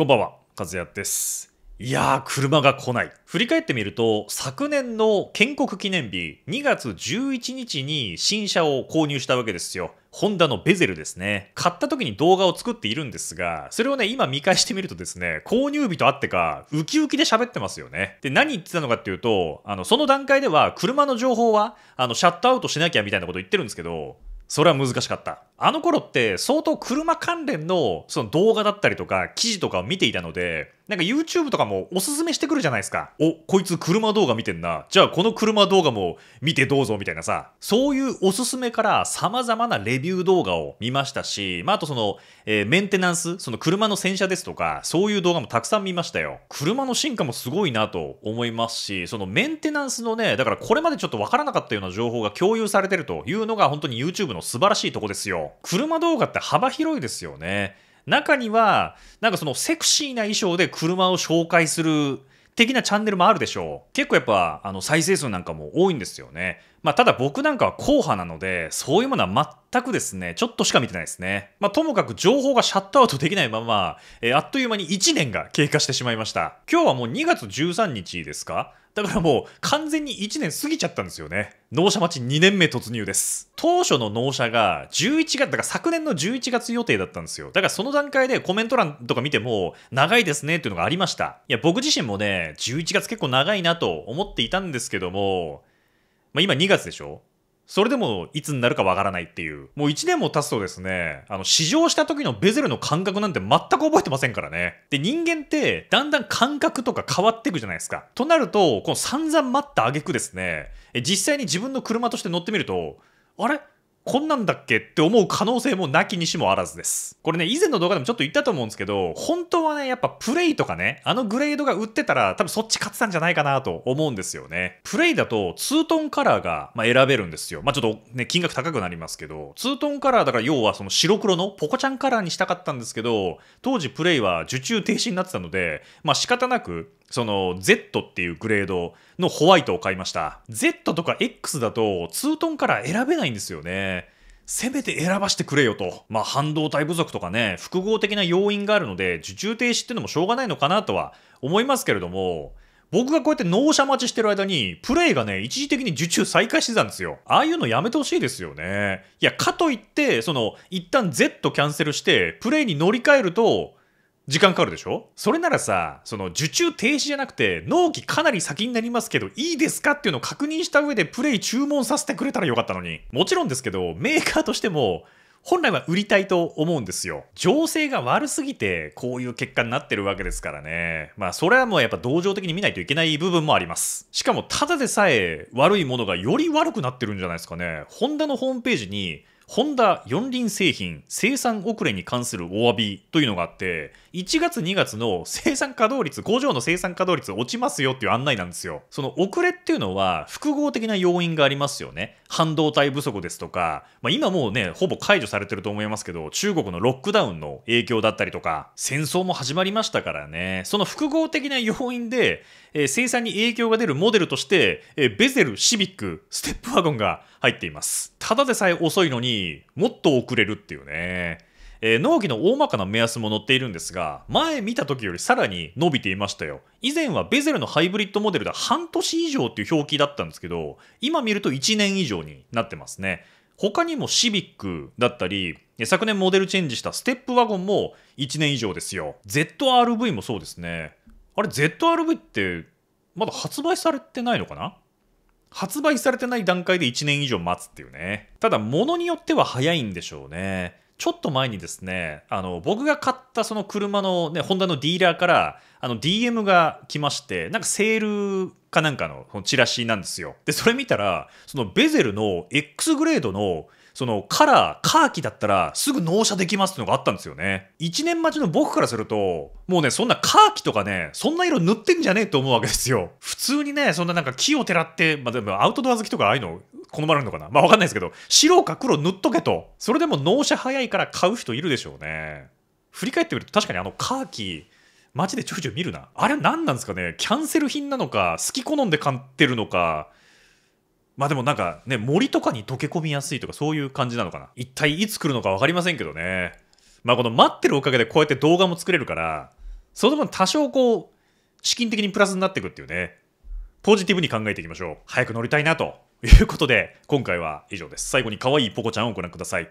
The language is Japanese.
こんばんは、和也です。いやー、車が来ない。振り返ってみると、昨年の建国記念日、2月11日に新車を購入したわけですよ。ホンダのベゼルですね。買った時に動画を作っているんですが、それをね、今見返してみるとですね、購入日とあってか、ウキウキで喋ってますよね。で、何言ってたのかっていうと、あの、その段階では、車の情報は、あの、シャットアウトしなきゃみたいなこと言ってるんですけど、それは難しかった。あの頃って相当車関連のその動画だったりとか記事とかを見ていたので、なんか YouTube とかもおすすめしてくるじゃないですか。お、こいつ車動画見てんな。じゃあこの車動画も見てどうぞみたいなさ。そういうおすすめから様々なレビュー動画を見ましたし、まあ、あとその、えー、メンテナンス、その車の洗車ですとか、そういう動画もたくさん見ましたよ。車の進化もすごいなと思いますし、そのメンテナンスのね、だからこれまでちょっとわからなかったような情報が共有されてるというのが本当に YouTube の素晴らしいとこですよ。車動画って幅広いですよね。中にはなんかそのセクシーな衣装で車を紹介する的なチャンネルもあるでしょう結構やっぱあの再生数なんかも多いんですよねまあただ僕なんかは硬派なのでそういうものは全くですねちょっとしか見てないですねまあともかく情報がシャットアウトできないまま、えー、あっという間に1年が経過してしまいました今日はもう2月13日ですかだからもう完全に1年過ぎちゃったんですよね。納車待ち2年目突入です。当初の納車が11月、だから昨年の11月予定だったんですよ。だからその段階でコメント欄とか見ても、長いですねっていうのがありました。いや、僕自身もね、11月結構長いなと思っていたんですけども、まあ、今2月でしょそれでもいつになるかわからないっていう。もう1年も経つとですね、あの、試乗した時のベゼルの感覚なんて全く覚えてませんからね。で、人間ってだんだん感覚とか変わっていくじゃないですか。となると、この散々待った挙句ですね、実際に自分の車として乗ってみると、あれこんなんだっけって思う可能性もなきにしもあらずです。これね、以前の動画でもちょっと言ったと思うんですけど、本当はね、やっぱプレイとかね、あのグレードが売ってたら、多分そっち勝ってたんじゃないかなと思うんですよね。プレイだとツートンカラーが、まあ、選べるんですよ。まあ、ちょっとね、金額高くなりますけど、ツートンカラーだから要はその白黒のポコちゃんカラーにしたかったんですけど、当時プレイは受注停止になってたので、まあ仕方なく、その Z っていうグレードのホワイトを買いました Z とか X だと2トンから選べないんですよねせめて選ばしてくれよと。まあ、半導体不足とかね、複合的な要因があるので、受注停止ってのもしょうがないのかなとは思いますけれども、僕がこうやって納車待ちしてる間に、プレイがね、一時的に受注再開してたんですよ。ああいうのやめてほしいですよね。いや、かといって、その、一旦 Z キャンセルして、プレイに乗り換えると、時間かかるでしょそれならさその受注停止じゃなくて納期かなり先になりますけどいいですかっていうのを確認した上でプレイ注文させてくれたらよかったのにもちろんですけどメーカーとしても本来は売りたいと思うんですよ。情勢が悪すぎて、こういう結果になってるわけですからね。まあ、それはもうやっぱ同情的に見ないといけない部分もあります。しかも、ただでさえ悪いものがより悪くなってるんじゃないですかね。ホンダのホームページに、ホンダ四輪製品生産遅れに関するお詫びというのがあって、1月2月の生産稼働率、工場の生産稼働率落ちますよっていう案内なんですよ。その遅れっていうのは複合的な要因がありますよね。半導体不足ですとか、まあ、今もうね、ほぼ解除されてると思いますけど、中国のロックダウンの影響だったりとか、戦争も始まりましたからね、その複合的な要因で、えー、生産に影響が出るモデルとして、えー、ベゼル、シビック、ステップワゴンが入っています。ただでさえ遅いのにもっと遅れるっていうね。えー、納期の大まかな目安も載っているんですが、前見た時よりさらに伸びていましたよ。以前はベゼルのハイブリッドモデルで半年以上っていう表記だったんですけど、今見ると1年以上になってますね。他にもシビックだったり、昨年モデルチェンジしたステップワゴンも1年以上ですよ。ZRV もそうですね。あれ ZRV ってまだ発売されてないのかな発売されてない段階で1年以上待つっていうね。ただ、物によっては早いんでしょうね。ちょっと前にですねあの僕が買ったその車の、ね、ホンダのディーラーからあの DM が来ましてなんかセールかなんかののチラシなんですよでそれ見たらそのベゼルの X グレードのそのカラー、カーキだったらすぐ納車できますってのがあったんですよね。1年待ちの僕からすると、もうね、そんなカーキとかね、そんな色塗ってんじゃねえと思うわけですよ。普通にね、そんななんか木を照らって、まあでもアウトドア好きとかああいうの好まれるのかなまあかんないですけど、白か黒塗っとけと。それでも納車早いから買う人いるでしょうね。振り返ってみると確かにあのカーキ街でちょいちょい見るな。あれ何なんですかねキャンセル品なのか、好き好んで買ってるのか、まあでもなんかね、森とかに溶け込みやすいとかそういう感じなのかな。一体いつ来るのか分かりませんけどね。まあこの待ってるおかげでこうやって動画も作れるから、その分多少こう、資金的にプラスになっていくっていうね。ポジティブに考えていきましょう。早く乗りたいなということで、今回は以上です。最後に可愛いポコちゃんをご覧ください。